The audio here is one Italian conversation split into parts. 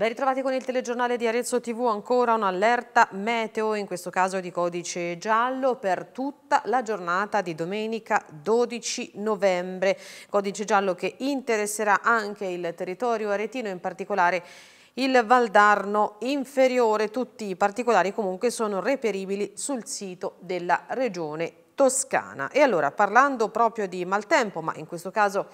Ben ritrovati con il telegiornale di Arezzo TV, ancora un'allerta meteo, in questo caso di codice giallo, per tutta la giornata di domenica 12 novembre. Codice giallo che interesserà anche il territorio aretino, in particolare il Valdarno inferiore. Tutti i particolari comunque sono reperibili sul sito della regione toscana. E allora, parlando proprio di maltempo, ma in questo caso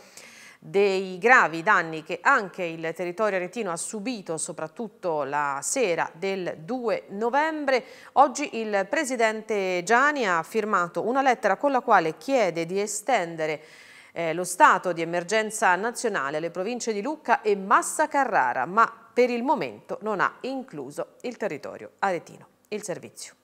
dei gravi danni che anche il territorio aretino ha subito soprattutto la sera del 2 novembre. Oggi il presidente Gianni ha firmato una lettera con la quale chiede di estendere eh, lo stato di emergenza nazionale alle province di Lucca e Massa Carrara, ma per il momento non ha incluso il territorio aretino. Il servizio.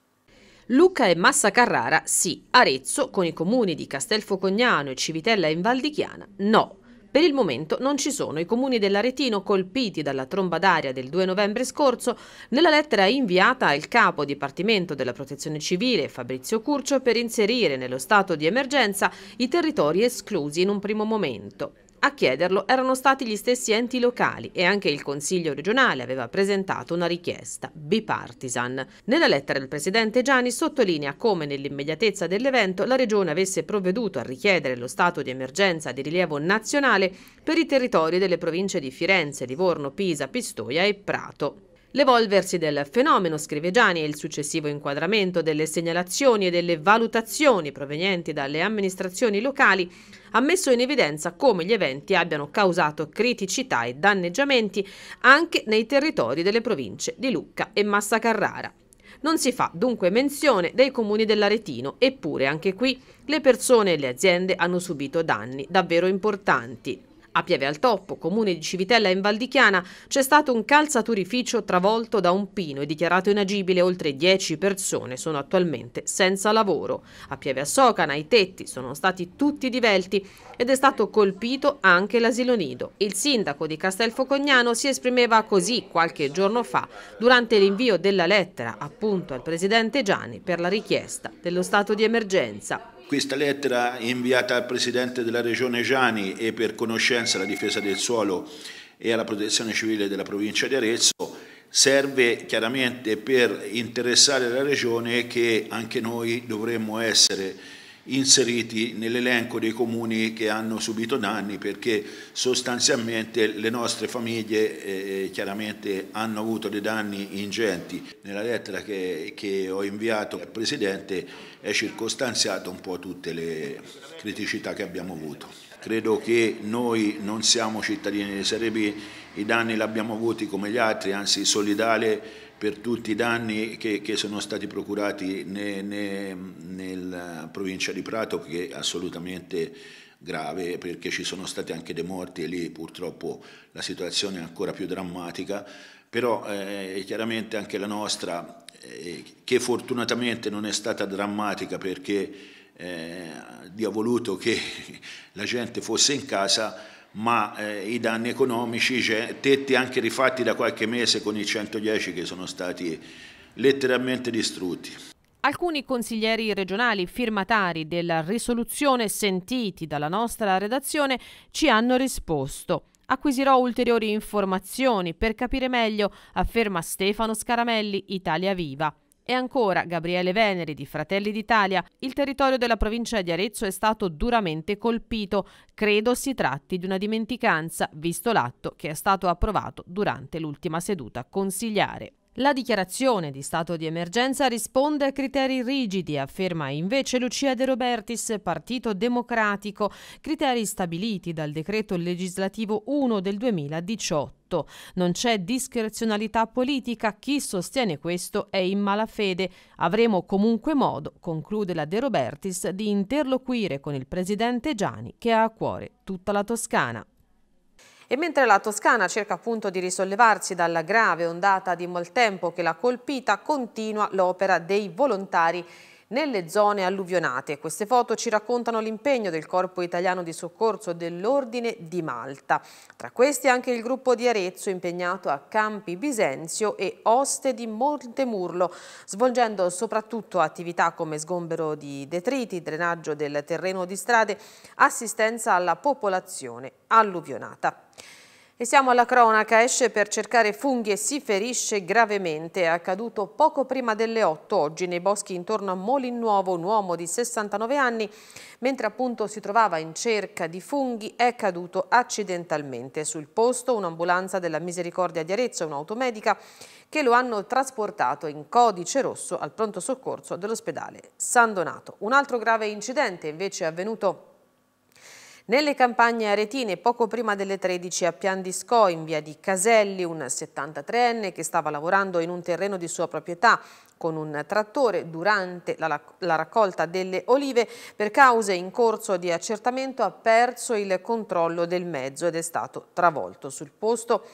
Lucca e Massa Carrara sì, Arezzo con i comuni di Castelfocognano e Civitella in Valdichiana no. Per il momento non ci sono i comuni dell'Aretino colpiti dalla tromba d'aria del 2 novembre scorso. Nella lettera inviata al capo Dipartimento della Protezione Civile, Fabrizio Curcio, per inserire nello stato di emergenza i territori esclusi in un primo momento. A chiederlo erano stati gli stessi enti locali e anche il Consiglio regionale aveva presentato una richiesta bipartisan. Nella lettera il presidente Gianni sottolinea come nell'immediatezza dell'evento la regione avesse provveduto a richiedere lo stato di emergenza di rilievo nazionale per i territori delle province di Firenze, Livorno, Pisa, Pistoia e Prato. L'evolversi del fenomeno, scrive Gianni, e il successivo inquadramento delle segnalazioni e delle valutazioni provenienti dalle amministrazioni locali ha messo in evidenza come gli eventi abbiano causato criticità e danneggiamenti anche nei territori delle province di Lucca e Massa Carrara. Non si fa dunque menzione dei comuni dell'Aretino, eppure anche qui le persone e le aziende hanno subito danni davvero importanti. A Pieve al Toppo, comune di Civitella in Val di Chiana, c'è stato un calzaturificio travolto da un pino e dichiarato inagibile. Oltre 10 persone sono attualmente senza lavoro. A Pieve a Socana i tetti sono stati tutti divelti ed è stato colpito anche l'asilo nido. Il sindaco di Castelfocognano si esprimeva così qualche giorno fa durante l'invio della lettera appunto al presidente Gianni per la richiesta dello stato di emergenza. Questa lettera inviata al Presidente della Regione Giani e per conoscenza alla difesa del suolo e alla protezione civile della provincia di Arezzo serve chiaramente per interessare la Regione che anche noi dovremmo essere inseriti nell'elenco dei comuni che hanno subito danni perché sostanzialmente le nostre famiglie eh, eh, chiaramente hanno avuto dei danni ingenti. Nella lettera che, che ho inviato al Presidente è circostanziato un po' tutte le criticità che abbiamo avuto. Credo che noi non siamo cittadini di Serie B, i danni li abbiamo avuti come gli altri, anzi solidale per tutti i danni che, che sono stati procurati né, né, nella provincia di Prato che è assolutamente grave perché ci sono state anche dei morti e lì purtroppo la situazione è ancora più drammatica, però eh, chiaramente anche la nostra eh, che fortunatamente non è stata drammatica perché eh, Dio ha voluto che la gente fosse in casa, ma eh, i danni economici, cioè, tetti anche rifatti da qualche mese con i 110 che sono stati letteralmente distrutti. Alcuni consiglieri regionali firmatari della risoluzione sentiti dalla nostra redazione ci hanno risposto. Acquisirò ulteriori informazioni per capire meglio, afferma Stefano Scaramelli, Italia Viva. E ancora, Gabriele Veneri di Fratelli d'Italia, il territorio della provincia di Arezzo è stato duramente colpito. Credo si tratti di una dimenticanza, visto l'atto che è stato approvato durante l'ultima seduta consigliare. La dichiarazione di stato di emergenza risponde a criteri rigidi, afferma invece Lucia De Robertis, Partito Democratico, criteri stabiliti dal decreto legislativo 1 del 2018. Non c'è discrezionalità politica, chi sostiene questo è in malafede. Avremo comunque modo, conclude la De Robertis, di interloquire con il presidente Gianni che ha a cuore tutta la Toscana. E mentre la Toscana cerca appunto di risollevarsi dalla grave ondata di maltempo che l'ha colpita, continua l'opera dei volontari nelle zone alluvionate. Queste foto ci raccontano l'impegno del Corpo Italiano di Soccorso dell'Ordine di Malta. Tra questi anche il gruppo di Arezzo impegnato a Campi Bisenzio e Oste di Montemurlo, svolgendo soprattutto attività come sgombero di detriti, drenaggio del terreno di strade, assistenza alla popolazione alluvionata. E siamo alla cronaca, esce per cercare funghi e si ferisce gravemente. È accaduto poco prima delle 8 oggi nei boschi intorno a Molin Nuovo, Un uomo di 69 anni, mentre appunto si trovava in cerca di funghi, è caduto accidentalmente. Sul posto un'ambulanza della Misericordia di Arezzo e un'automedica che lo hanno trasportato in codice rosso al pronto soccorso dell'ospedale San Donato. Un altro grave incidente invece è avvenuto nelle campagne aretine, poco prima delle 13 a Pian di Sco, in via di Caselli, un 73enne che stava lavorando in un terreno di sua proprietà con un trattore durante la, la, raccolta delle olive, per cause in corso di accertamento ha perso il controllo del mezzo ed è stato travolto sul posto.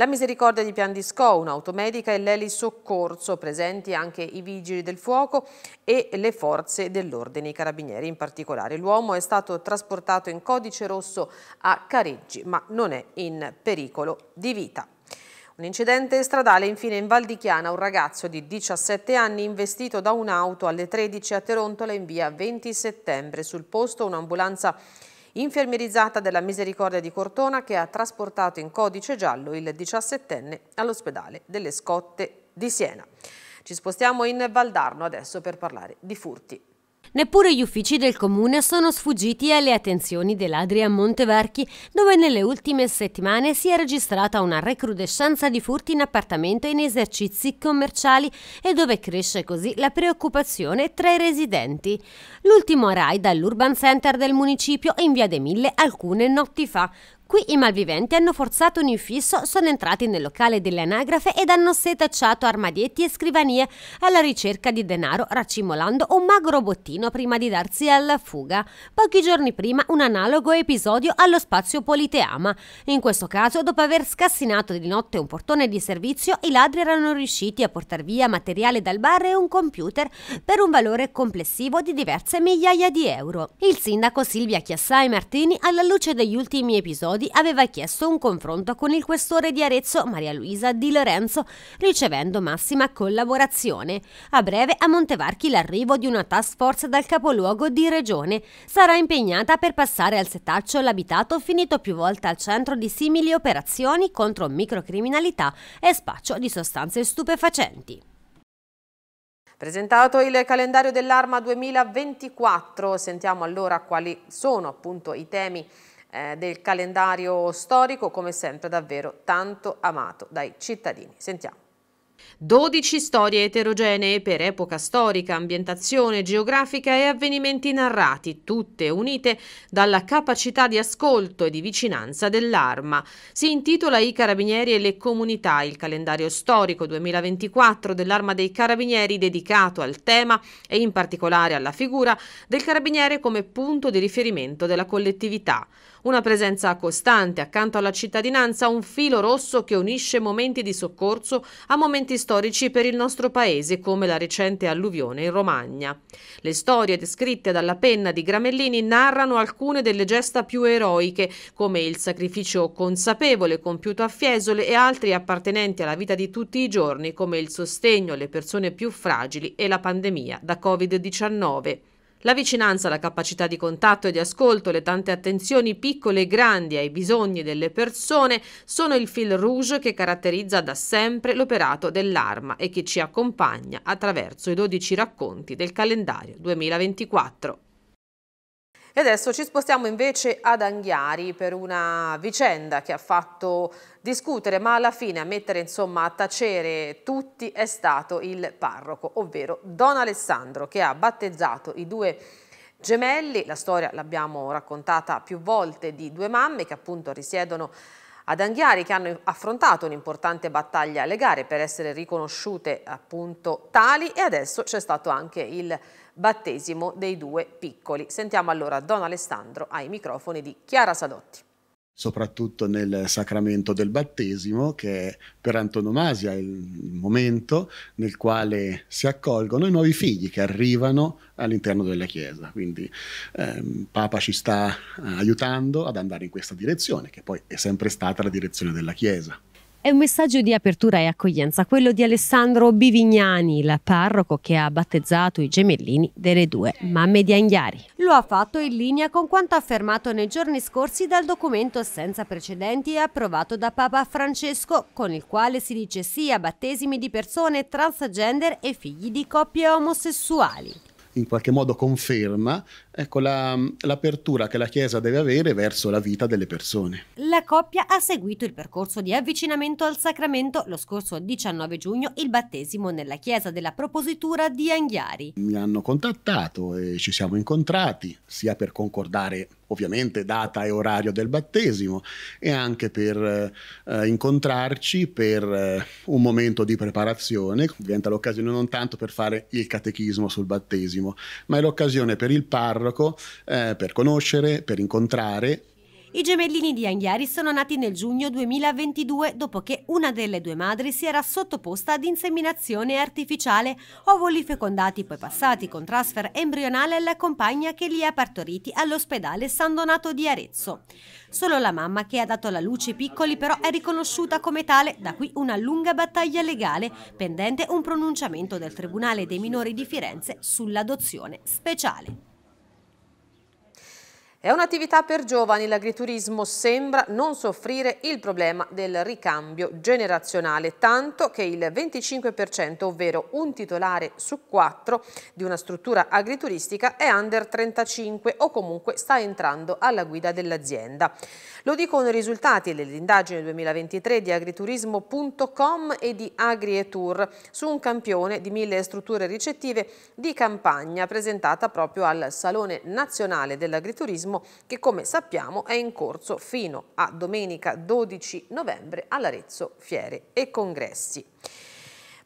La misericordia di Pian di Scò, un'automedica e l'Eli Soccorso, presenti anche i vigili del fuoco e le forze dell'ordine, i carabinieri in particolare. L'uomo è stato trasportato in codice rosso a Careggi, ma non è in pericolo di vita. Un incidente stradale infine in Val di Chiana, un ragazzo di 17 anni investito da un'auto alle 13 a Terontola in via 20 settembre. Sul posto un'ambulanza infermierizzata della Misericordia di Cortona che ha trasportato in codice giallo il 17enne all'ospedale delle Scotte di Siena. Ci spostiamo in Valdarno adesso per parlare di furti. Neppure gli uffici del comune sono sfuggiti alle attenzioni dell'Adria ladri Monteverchi, dove nelle ultime settimane si è registrata una recrudescenza di furti in appartamento e in esercizi commerciali e dove cresce così la preoccupazione tra i residenti. L'ultimo raid all'Urban Center del municipio in via De Mille alcune notti fa, Qui i malviventi hanno forzato un infisso, sono entrati nel locale delle anagrafe ed hanno setacciato armadietti e scrivanie alla ricerca di denaro, racimolando un magro bottino prima di darsi alla fuga. Pochi giorni prima un analogo episodio allo spazio Politeama. In questo caso, dopo aver scassinato di notte un portone di servizio, i ladri erano riusciti a portare via materiale dal bar e un computer per un valore complessivo di diverse migliaia di euro. Il sindaco Silvia Chiassai Martini, alla luce degli ultimi episodi, Prodi aveva chiesto un confronto con il questore di Arezzo Maria Luisa Di Lorenzo, ricevendo massima collaborazione. A breve a Montevarchi l'arrivo di una task force dal capoluogo di regione sarà impegnata per passare al setaccio l'abitato finito più volte al centro di simili operazioni contro microcriminalità e spaccio di sostanze stupefacenti. Presentato il calendario dell'Arma 2024, sentiamo allora quali sono appunto i temi eh, del calendario storico, come sempre davvero tanto amato dai cittadini. Sentiamo. 12 storie eterogenee per epoca storica, ambientazione geografica e avvenimenti narrati, tutte unite dalla capacità di ascolto e di vicinanza dell'arma. Si intitola I Carabinieri e le comunità, il calendario storico 2024 dell'Arma dei Carabinieri dedicato al tema e in particolare alla figura del carabiniere come punto di riferimento della collettività. Una presenza costante accanto alla cittadinanza, un filo rosso che unisce momenti di soccorso a momenti storici per il nostro paese, come la recente alluvione in Romagna. Le storie descritte dalla penna di Gramellini narrano alcune delle gesta più eroiche, come il sacrificio consapevole compiuto a Fiesole e altri appartenenti alla vita di tutti i giorni, come il sostegno alle persone più fragili e la pandemia da Covid-19. La vicinanza, la capacità di contatto e di ascolto, le tante attenzioni piccole e grandi ai bisogni delle persone sono il fil rouge che caratterizza da sempre l'operato dell'Arma e che ci accompagna attraverso i 12 racconti del calendario 2024. E adesso ci spostiamo invece ad Anghiari per una vicenda che ha fatto discutere, ma alla fine a mettere insomma, a tacere tutti è stato il parroco, ovvero Don Alessandro, che ha battezzato i due gemelli. La storia l'abbiamo raccontata più volte di due mamme che appunto risiedono ad Anghiari che hanno affrontato un'importante battaglia alle gare per essere riconosciute appunto tali e adesso c'è stato anche il battesimo dei due piccoli. Sentiamo allora Don Alessandro ai microfoni di Chiara Sadotti soprattutto nel sacramento del battesimo, che è per antonomasia il momento nel quale si accolgono i nuovi figli che arrivano all'interno della Chiesa. Quindi ehm, Papa ci sta eh, aiutando ad andare in questa direzione, che poi è sempre stata la direzione della Chiesa. È un messaggio di apertura e accoglienza, quello di Alessandro Bivignani, il parroco che ha battezzato i gemellini delle due mamme di Anghiari. Lo ha fatto in linea con quanto affermato nei giorni scorsi dal documento senza precedenti approvato da Papa Francesco, con il quale si dice sì a battesimi di persone transgender e figli di coppie omosessuali in qualche modo conferma ecco, la, l'apertura che la Chiesa deve avere verso la vita delle persone. La coppia ha seguito il percorso di avvicinamento al sacramento lo scorso 19 giugno, il battesimo nella Chiesa della Propositura di Anghiari. Mi hanno contattato e ci siamo incontrati, sia per concordare ovviamente data e orario del battesimo e anche per eh, incontrarci per eh, un momento di preparazione. Diventa l'occasione non tanto per fare il catechismo sul battesimo, ma è l'occasione per il parroco parroco eh, per conoscere, per incontrare. I gemellini di Anghiari sono nati nel giugno 2022 dopo che una delle due madri si era sottoposta ad inseminazione artificiale, ovuli fecondati poi passati con transfer embrionale alla compagna che li ha partoriti all'ospedale San Donato di Arezzo. Solo la mamma che ha dato alla luce i piccoli però è riconosciuta come tale, da qui una lunga battaglia legale, pendente un pronunciamento del Tribunale dei minori di Firenze sull'adozione speciale. È un'attività per giovani, l'agriturismo sembra non soffrire il problema del ricambio generazionale, tanto che il 25%, ovvero un titolare su quattro di una struttura agrituristica, è under 35 o comunque sta entrando alla guida dell'azienda. Lo dicono i risultati dell'indagine 2023 di agriturismo.com e di AgriEtour su un campione di mille strutture ricettive di campagna presentata proprio al Salone Nazionale dell'Agriturismo turismo che come sappiamo è in corso fino a domenica 12 novembre all'Arezzo Fiere e Congressi.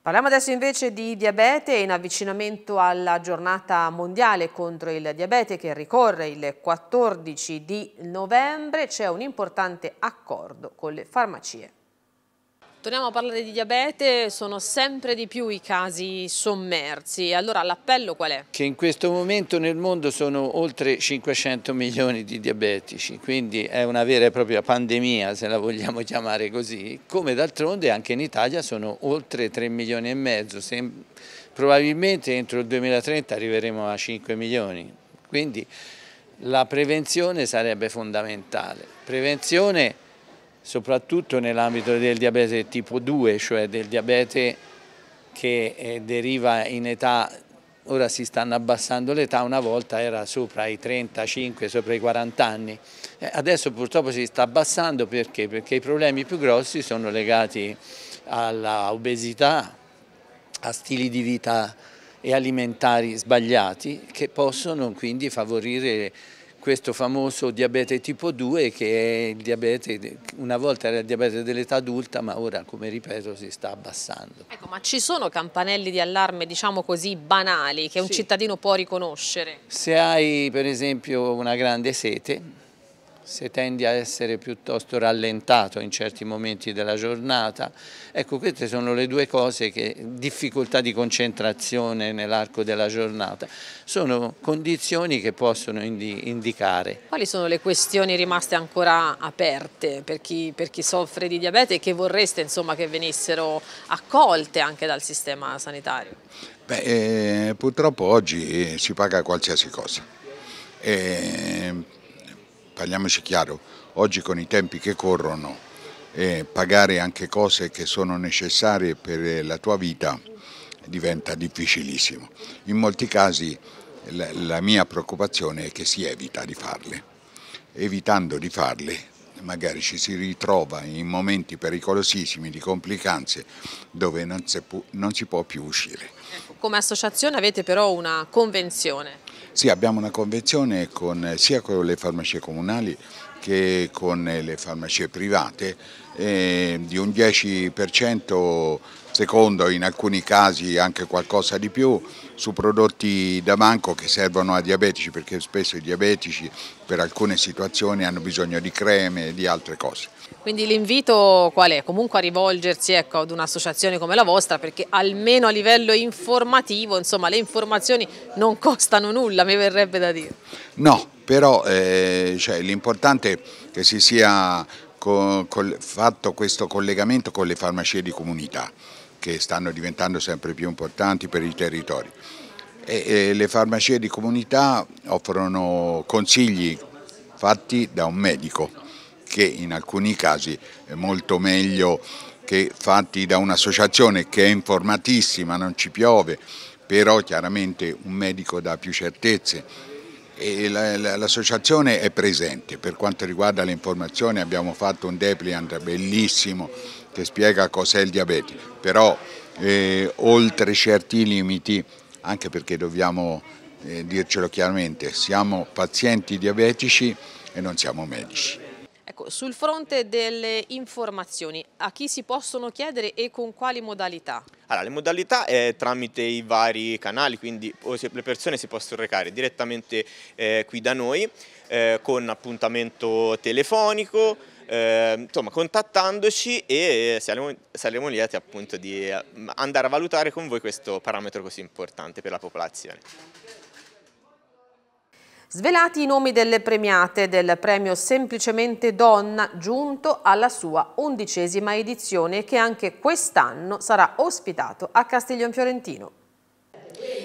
Parliamo adesso invece di diabete in avvicinamento alla giornata mondiale contro il diabete che ricorre il 14 di novembre c'è un importante accordo con le farmacie Torniamo a parlare di diabete, sono sempre di più i casi sommersi, allora l'appello qual è? Che in questo momento nel mondo sono oltre 500 milioni di diabetici, quindi è una vera e propria pandemia se la vogliamo chiamare così, come d'altronde anche in Italia sono oltre 3 milioni e mezzo, probabilmente entro il 2030 arriveremo a 5 milioni, quindi la prevenzione sarebbe fondamentale. Prevenzione soprattutto nell'ambito del diabete tipo 2, cioè del diabete che eh, deriva in età, ora si stanno abbassando l'età, una volta era sopra i 35, sopra i 40 anni, eh, adesso purtroppo si sta abbassando perché? Perché i problemi più grossi sono legati all'obesità, a stili di vita e alimentari sbagliati che possono quindi favorire questo famoso diabete tipo 2 che è il diabete, una volta era il diabete dell'età adulta ma ora come ripeto si sta abbassando. Ecco, ma ci sono campanelli di allarme diciamo così banali che sì. un cittadino può riconoscere? Se hai per esempio una grande sete se tendi a essere piuttosto rallentato in certi momenti della giornata. Ecco, queste sono le due cose che difficoltà di concentrazione nell'arco della giornata sono condizioni che possono indi indicare. Quali sono le questioni rimaste ancora aperte per chi, per chi soffre di diabete e che vorreste insomma, che venissero accolte anche dal sistema sanitario? Beh, eh, purtroppo oggi si paga qualsiasi cosa. Eh, parliamoci chiaro, oggi con i tempi che corrono e pagare anche cose che sono necessarie per la tua vita diventa difficilissimo. In molti casi la mia preoccupazione è che si evita di farle. Evitando di farle magari ci si ritrova in momenti pericolosissimi di complicanze dove non si può, non si può più uscire. Come associazione avete però una convenzione? Sì, abbiamo una convenzione con, sia con le farmacie comunali che con le farmacie private eh, di un 10% secondo in alcuni casi anche qualcosa di più su prodotti da manco che servono a diabetici perché spesso i diabetici per alcune situazioni hanno bisogno di creme e di altre cose. Quindi l'invito qual è? Comunque a rivolgersi ecco, ad un'associazione come la vostra perché almeno a livello informativo insomma, le informazioni non costano nulla mi verrebbe da dire. No, però eh, cioè, l'importante è che si sia fatto questo collegamento con le farmacie di comunità che stanno diventando sempre più importanti per i territori. E, e le farmacie di comunità offrono consigli fatti da un medico che in alcuni casi è molto meglio che fatti da un'associazione che è informatissima, non ci piove, però chiaramente un medico dà più certezze. L'associazione è presente, per quanto riguarda le informazioni abbiamo fatto un depliant bellissimo che spiega cos'è il diabete, però eh, oltre certi limiti, anche perché dobbiamo eh, dircelo chiaramente, siamo pazienti diabetici e non siamo medici. Ecco, sul fronte delle informazioni, a chi si possono chiedere e con quali modalità? Allora, le modalità è tramite i vari canali, quindi le persone si possono recare direttamente eh, qui da noi eh, con appuntamento telefonico, Ehm, insomma contattandoci e saremo, saremo lieti appunto di ehm, andare a valutare con voi questo parametro così importante per la popolazione. Svelati i nomi delle premiate del premio Semplicemente Donna giunto alla sua undicesima edizione che anche quest'anno sarà ospitato a Castiglion Fiorentino.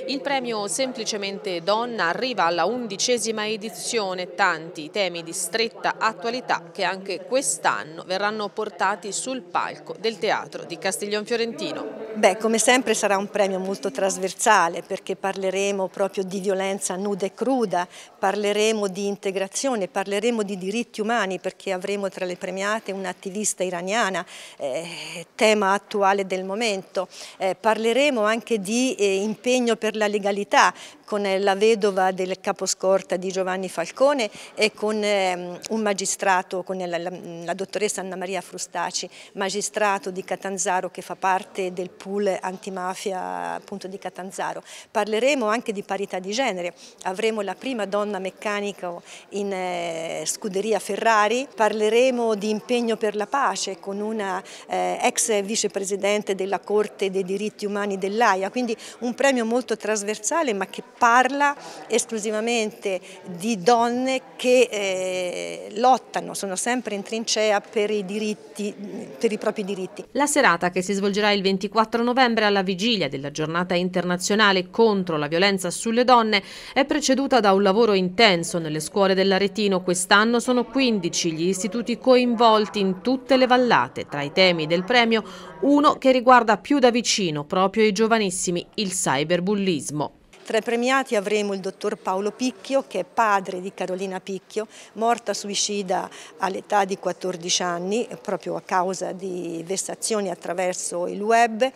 Il premio Semplicemente Donna arriva alla undicesima edizione, tanti temi di stretta attualità che anche quest'anno verranno portati sul palco del Teatro di Castiglion Fiorentino. Beh, come sempre sarà un premio molto trasversale perché parleremo proprio di violenza nuda e cruda, parleremo di integrazione, parleremo di diritti umani perché avremo tra le premiate un'attivista iraniana, eh, tema attuale del momento, eh, parleremo anche di eh, impegno impegno per la legalità, con eh, la vedova del caposcorta di Giovanni Falcone e con ehm, un magistrato, con la, la, la dottoressa Anna Maria Frustaci, magistrato di Catanzaro che fa parte del pool antimafia appunto di Catanzaro. Parleremo anche di parità di genere, avremo la prima donna meccanica in eh, scuderia Ferrari, parleremo di impegno per la pace con una eh, ex vicepresidente della Corte dei diritti umani dell'AIA, quindi un premio molto trasversale ma che parla esclusivamente di donne che eh, lottano, sono sempre in trincea per i, diritti, per i propri diritti. La serata che si svolgerà il 24 novembre alla vigilia della giornata internazionale contro la violenza sulle donne è preceduta da un lavoro intenso nelle scuole dell'Aretino. Quest'anno sono 15 gli istituti coinvolti in tutte le vallate. Tra i temi del premio uno che riguarda più da vicino proprio i giovanissimi, il cyberbullismo. Tra i premiati avremo il dottor Paolo Picchio, che è padre di Carolina Picchio, morta suicida all'età di 14 anni, proprio a causa di vessazioni attraverso il web,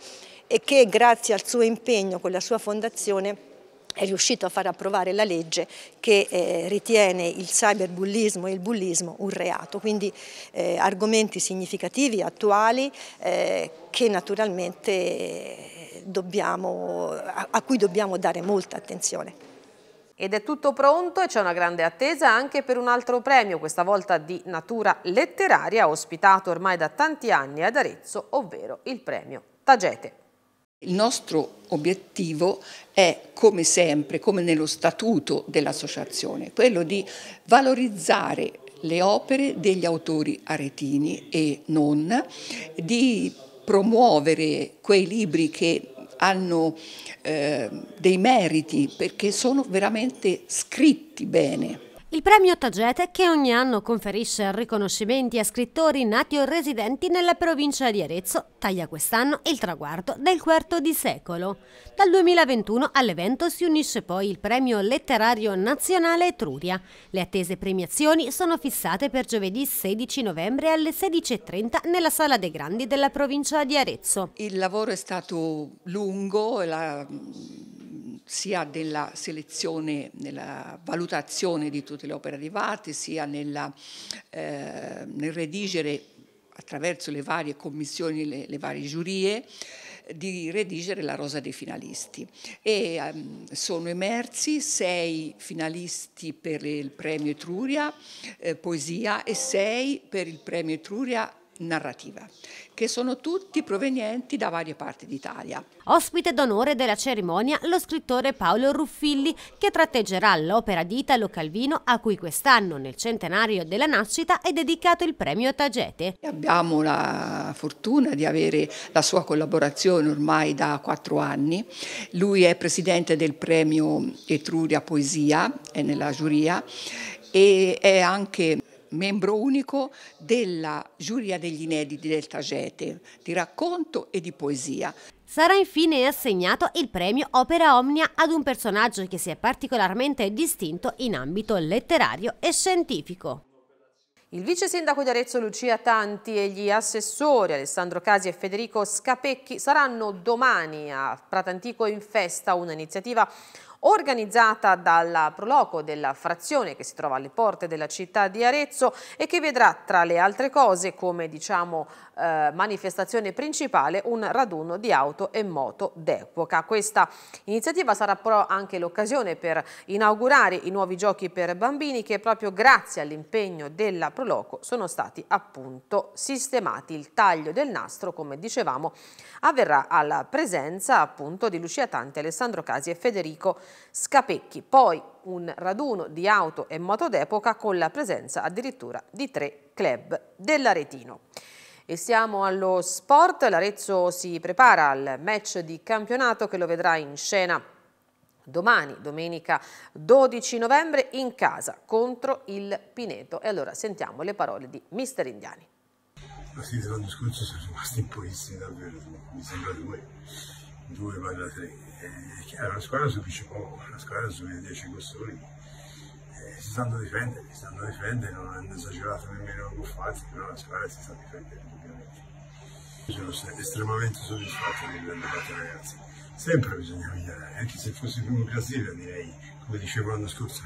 e che grazie al suo impegno con la sua fondazione è riuscito a far approvare la legge che eh, ritiene il cyberbullismo e il bullismo un reato, quindi eh, argomenti significativi, attuali, eh, che naturalmente dobbiamo, a, cui dobbiamo dare molta attenzione. Ed è tutto pronto e c'è una grande attesa anche per un altro premio, questa volta di natura letteraria, ospitato ormai da tanti anni ad Arezzo, ovvero il premio Tagete. Il nostro obiettivo è, come sempre, come nello statuto dell'associazione, quello di valorizzare le opere degli autori aretini e non, di promuovere quei libri che hanno eh, dei meriti perché sono veramente scritti bene. Il premio Tagete, che ogni anno conferisce riconoscimenti a scrittori nati o residenti nella provincia di Arezzo, taglia quest'anno il traguardo del quarto di secolo. Dal 2021 all'evento si unisce poi il premio letterario nazionale Etruria. Le attese premiazioni sono fissate per giovedì 16 novembre alle 16.30 nella Sala dei Grandi della provincia di Arezzo. Il lavoro è stato lungo, la sia nella selezione, nella valutazione di tutti tutte le opere arrivate, sia nella, eh, nel redigere attraverso le varie commissioni, le, le varie giurie, di redigere la rosa dei finalisti e um, sono emersi sei finalisti per il premio Etruria eh, poesia e sei per il premio Etruria narrativa, che sono tutti provenienti da varie parti d'Italia. Ospite d'onore della cerimonia lo scrittore Paolo Ruffilli, che tratteggerà l'opera di Italo Calvino a cui quest'anno, nel centenario della nascita, è dedicato il premio Tagete. Abbiamo la fortuna di avere la sua collaborazione ormai da quattro anni. Lui è presidente del premio Etruria Poesia, è nella giuria e è anche membro unico della giuria degli inediti del Tagete, di racconto e di poesia. Sarà infine assegnato il premio Opera Omnia ad un personaggio che si è particolarmente distinto in ambito letterario e scientifico. Il vice sindaco di Arezzo Lucia Tanti e gli assessori Alessandro Casi e Federico Scapecchi saranno domani a Pratantico in festa un'iniziativa organizzata dalla Proloco della frazione che si trova alle porte della città di Arezzo e che vedrà tra le altre cose come diciamo eh, manifestazione principale un raduno di auto e moto d'epoca. Questa iniziativa sarà però anche l'occasione per inaugurare i nuovi giochi per bambini che proprio grazie all'impegno della Proloco sono stati appunto sistemati. Il taglio del nastro come dicevamo avverrà alla presenza appunto di Lucia Tanti, Alessandro Casi e Federico Scapecchi. Poi un raduno di auto e moto d'epoca con la presenza addirittura di tre club dell'Aretino. E siamo allo sport, l'Arezzo si prepara al match di campionato che lo vedrà in scena domani, domenica 12 novembre, in casa contro il Pineto. E allora sentiamo le parole di Mister Indiani. La sì, dell'anno scorso sono rimasti in pochissimi davvero, mi sembra due 2 ma da È E, la squadra subisce poco, la squadra subisce 10 gol si stanno difendere, si stanno difendere, non hanno esagerato nemmeno con Fazzi, però la squadra si sta difendendo ovviamente. Sono estremamente soddisfatto di quello che fatto i ragazzi. Sempre bisogna migliorare, anche se fossi primo in classifica direi, come dicevo l'anno scorso,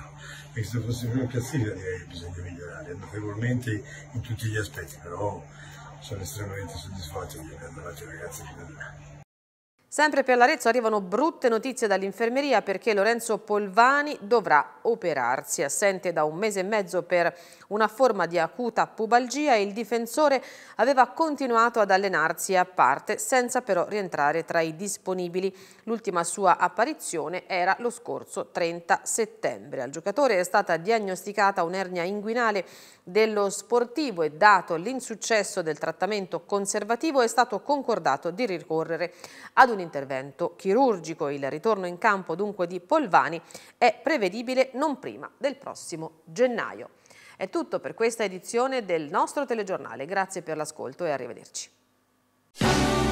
anche se fossi primo in classifica direi che bisogna migliorare, notevolmente in tutti gli aspetti, però sono estremamente soddisfatto di quello che hanno fatto i ragazzi di Verona. Sempre per l'Arezzo arrivano brutte notizie dall'infermeria perché Lorenzo Polvani dovrà operarsi. Assente da un mese e mezzo per una forma di acuta pubalgia il difensore aveva continuato ad allenarsi a parte senza però rientrare tra i disponibili. L'ultima sua apparizione era lo scorso 30 settembre. Al giocatore è stata diagnosticata un'ernia inguinale dello sportivo e dato l'insuccesso del trattamento conservativo è stato concordato di ricorrere ad un intervento chirurgico. Il ritorno in campo dunque di Polvani è prevedibile non prima del prossimo gennaio. È tutto per questa edizione del nostro telegiornale. Grazie per l'ascolto e arrivederci.